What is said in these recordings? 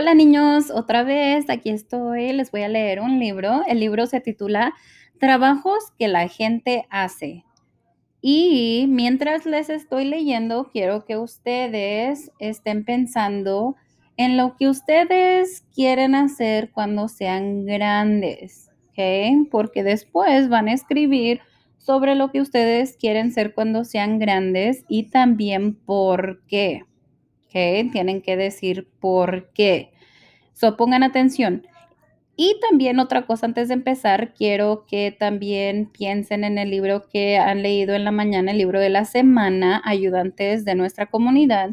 Hola niños, otra vez, aquí estoy, les voy a leer un libro. El libro se titula Trabajos que la gente hace. Y mientras les estoy leyendo, quiero que ustedes estén pensando en lo que ustedes quieren hacer cuando sean grandes, Porque después van a escribir sobre lo que ustedes quieren ser cuando sean grandes y también por qué tienen que decir por qué. So, pongan atención. Y también otra cosa antes de empezar, quiero que también piensen en el libro que han leído en la mañana, el libro de la semana, ayudantes de nuestra comunidad.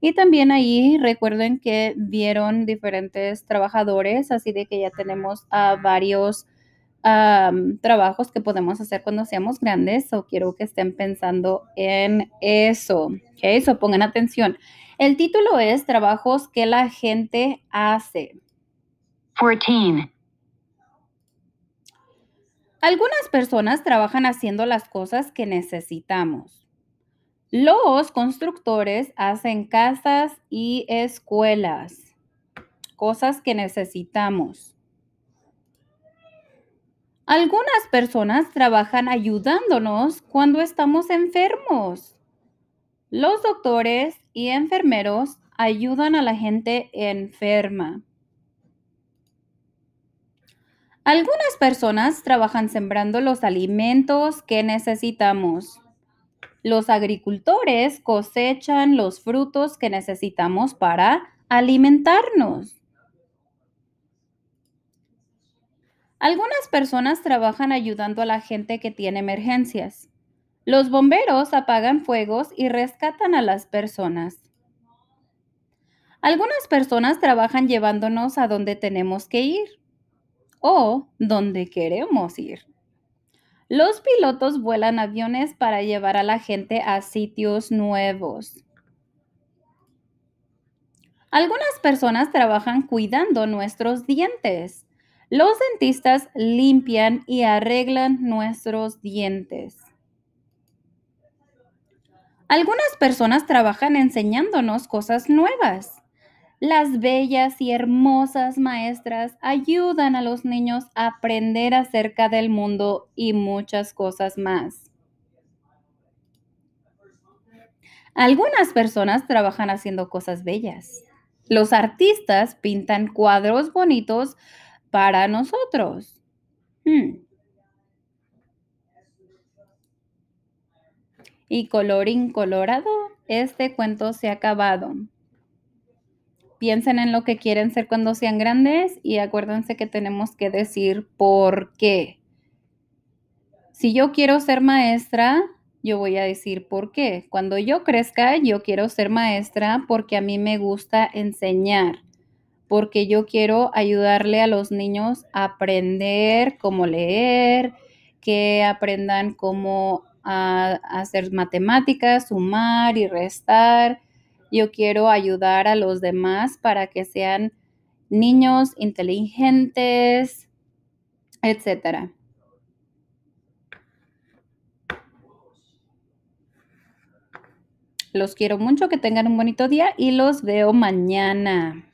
Y también ahí recuerden que vieron diferentes trabajadores, así de que ya tenemos varios trabajos que podemos hacer cuando seamos grandes. O quiero que estén pensando en eso. Okay, pongan atención. El título es Trabajos que la gente hace. 14. Algunas personas trabajan haciendo las cosas que necesitamos. Los constructores hacen casas y escuelas, cosas que necesitamos. Algunas personas trabajan ayudándonos cuando estamos enfermos. Los doctores y enfermeros ayudan a la gente enferma. Algunas personas trabajan sembrando los alimentos que necesitamos. Los agricultores cosechan los frutos que necesitamos para alimentarnos. Algunas personas trabajan ayudando a la gente que tiene emergencias. Los bomberos apagan fuegos y rescatan a las personas. Algunas personas trabajan llevándonos a donde tenemos que ir o donde queremos ir. Los pilotos vuelan aviones para llevar a la gente a sitios nuevos. Algunas personas trabajan cuidando nuestros dientes. Los dentistas limpian y arreglan nuestros dientes. Algunas personas trabajan enseñándonos cosas nuevas. Las bellas y hermosas maestras ayudan a los niños a aprender acerca del mundo y muchas cosas más. Algunas personas trabajan haciendo cosas bellas. Los artistas pintan cuadros bonitos para nosotros. Hmm. Y colorín colorado, este cuento se ha acabado. Piensen en lo que quieren ser cuando sean grandes y acuérdense que tenemos que decir por qué. Si yo quiero ser maestra, yo voy a decir por qué. Cuando yo crezca, yo quiero ser maestra porque a mí me gusta enseñar, porque yo quiero ayudarle a los niños a aprender cómo leer, que aprendan cómo a, hacer matemáticas, sumar y restar. Yo quiero ayudar a los demás para que sean niños inteligentes, etcétera. Los quiero mucho, que tengan un bonito día y los veo mañana.